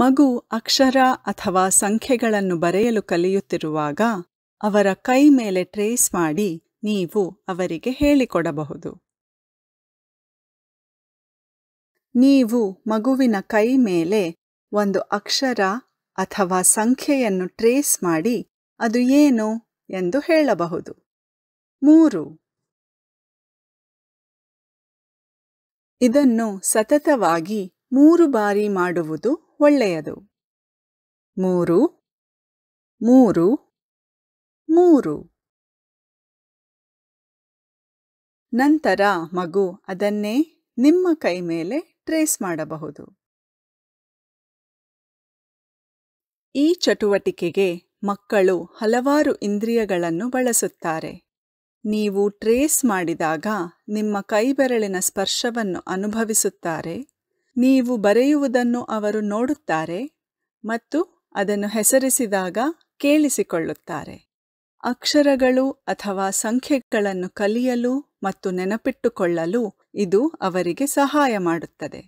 ಮಗು ಅಕ್ಷರ ಅಥವಾ ಸಂಖ್ಯೆಗಳನ್ನು ಬರೆಯಲು ಕಲಿಯುತ್ತಿರುವಾಗ ಅವರ ಕೈ ಮೇಲೆ ಟ್ರೇಸ್ ಮಾಡಿ ನೀವು ಅವರಿಗೆ ಹೇಳಿಕೊಡಬಹುದು ನೀವು ಮಗುವಿನ ಕೈ ಮೇಲೆ ಒಂದು ಅಕ್ಷರ ಅಥವಾ ಸಂಖ್ಯೆಯನ್ನು ಟ್ರೇಸ್ ಮಾಡಿ ಅದು ಏನು ಎಂದು ಹೇಳಬಹುದು ಮೂರು ಇದನ್ನು ಸತತವಾಗಿ ಮೂರು ಬಾರಿ ಮಾಡುವುದು ಒಳ್ಳೆಯದು ಮೂರು ಮೂರು ಮೂರು ನಂತರ ಮಗು ಅದನ್ನೇ ನಿಮ್ಮ ಕೈ ಮೇಲೆ ಟ್ರೇಸ್ ಮಾಡಬಹುದು ಈ ಚಟುವಟಿಕೆಗೆ ಮಕ್ಕಳು ಹಲವಾರು ಇಂದ್ರಿಯಗಳನ್ನು ಬಳಸುತ್ತಾರೆ ನೀವು ಟ್ರೇಸ್ ಮಾಡಿದಾಗ ನಿಮ್ಮ ಕೈಬೆರಳಿನ ಸ್ಪರ್ಶವನ್ನು ಅನುಭವಿಸುತ್ತಾರೆ ನೀವು ಬರೆಯುವುದನ್ನು ಅವರು ನೋಡುತ್ತಾರೆ ಮತ್ತು ಅದನ್ನು ಹೆಸರಿಸಿದಾಗ ಕೇಳಿಸಿಕೊಳ್ಳುತ್ತಾರೆ ಅಕ್ಷರಗಳು ಅಥವಾ ಸಂಖ್ಯೆಗಳನ್ನು ಕಲಿಯಲು ಮತ್ತು ನೆನಪಿಟ್ಟುಕೊಳ್ಳಲು ಇದು ಅವರಿಗೆ ಸಹಾಯ ಮಾಡುತ್ತದೆ